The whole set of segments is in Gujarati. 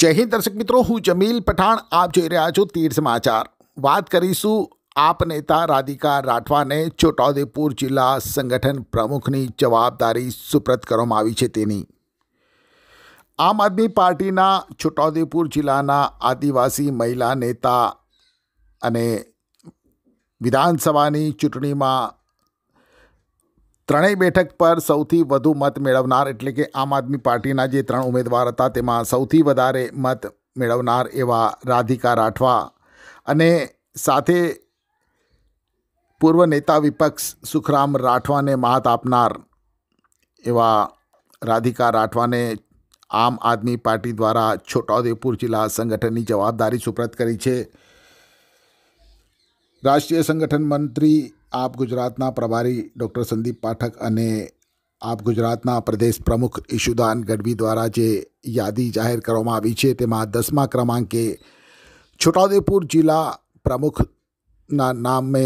જય હિન્દ દર્શક મિત્રો હું જમીલ પઠાણ આપ જોઈ રહ્યા છો તીર્થ સમાચાર વાત કરીશું આપ નેતા રાધિકા રાઠવાને છોટાઉદેપુર જિલ્લા સંગઠન પ્રમુખની જવાબદારી સુપ્રત કરવામાં આવી છે તેની આમ આદમી પાર્ટીના છોટાઉદેપુર જિલ્લાના આદિવાસી મહિલા નેતા અને વિધાનસભાની ચૂંટણીમાં ત્રણેય બેઠક પર સૌથી વધુ મત મેળવનાર એટલે કે આમ આદમી પાર્ટીના જે ત્રણ ઉમેદવાર હતા તેમાં સૌથી વધારે મત મેળવનાર એવા રાધિકા રાઠવા અને સાથે પૂર્વ નેતા વિપક્ષ સુખરામ રાઠવાને માત આપનાર એવા રાધિકા રાઠવાને આમ આદમી પાર્ટી દ્વારા છોટાઉદેપુર જિલ્લા સંગઠનની જવાબદારી સુપ્રત કરી છે રાષ્ટ્રીય સંગઠન મંત્રી આપ ગુજરાતના પ્રભારી ડૉક્ટર સંદીપ પાઠક અને આપ ગુજરાતના પ્રદેશ પ્રમુખ ઈશુદાન ગઢવી દ્વારા જે યાદી જાહેર કરવામાં આવી છે તેમાં દસમા ક્રમાંકે છોટાઉદેપુર જિલ્લા પ્રમુખના નામે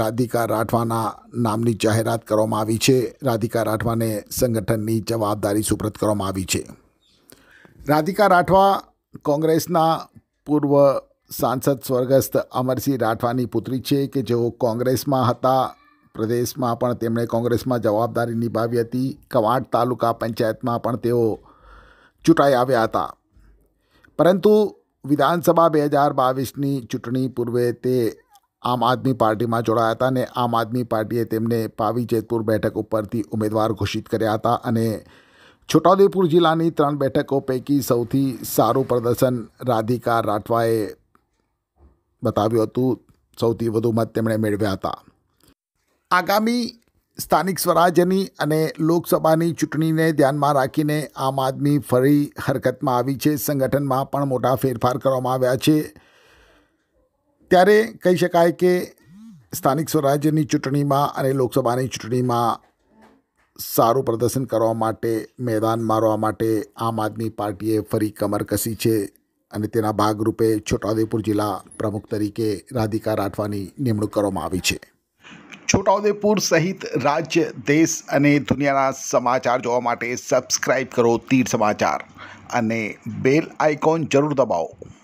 રાધિકા રાઠવાના નામની જાહેરાત કરવામાં આવી છે રાધિકા રાઠવાને સંગઠનની જવાબદારી સુપ્રત કરવામાં આવી છે રાધિકા રાઠવા કોંગ્રેસના પૂર્વ સાંસદ સ્વર્ગસ્થ અમરસિંહ રાઠવાની પુત્રી છે કે જેઓ કોંગ્રેસમાં હતા પ્રદેશમાં પણ તેમણે કોંગ્રેસમાં જવાબદારી નિભાવી હતી કવાંટ તાલુકા પંચાયતમાં પણ તેઓ ચૂંટાઈ આવ્યા હતા પરંતુ વિધાનસભા બે હજાર બાવીસની ચૂંટણી પૂર્વે તે આમ આદમી પાર્ટીમાં જોડાયા હતા અને આમ આદમી પાર્ટીએ તેમને પાવી જેતપુર બેઠક ઉપરથી ઉમેદવાર ઘોષિત કર્યા હતા અને છોટાઉદેપુર જિલ્લાની ત્રણ બેઠકો પૈકી સૌથી સારું પ્રદર્શન રાધિકા રાઠવાએ બતાવ્યું હતું સૌથી વધુ મત તેમણે મેળવ્યા હતા આગામી સ્થાનિક સ્વરાજ્યની અને લોકસભાની ચૂંટણીને ધ્યાનમાં રાખીને આમ આદમી ફરી હરકતમાં આવી છે સંગઠનમાં પણ મોટા ફેરફાર કરવામાં આવ્યા છે ત્યારે કહી શકાય કે સ્થાનિક સ્વરાજ્યની ચૂંટણીમાં અને લોકસભાની ચૂંટણીમાં સારું પ્રદર્શન કરવા માટે મેદાન મારવા માટે આમ આદમી પાર્ટીએ ફરી કમર કસી છે અને તેના ભાગરૂપે છોટાઉદેપુર જિલ્લા પ્રમુખ તરીકે રાધિકા રાઠવાની નિમણૂક કરવામાં આવી છે છોટાઉદેપુર સહિત રાજ્ય દેશ અને દુનિયાના સમાચાર જોવા માટે સબસ્ક્રાઈબ કરો તીર સમાચાર અને બેલ આઇકોન જરૂર દબાવો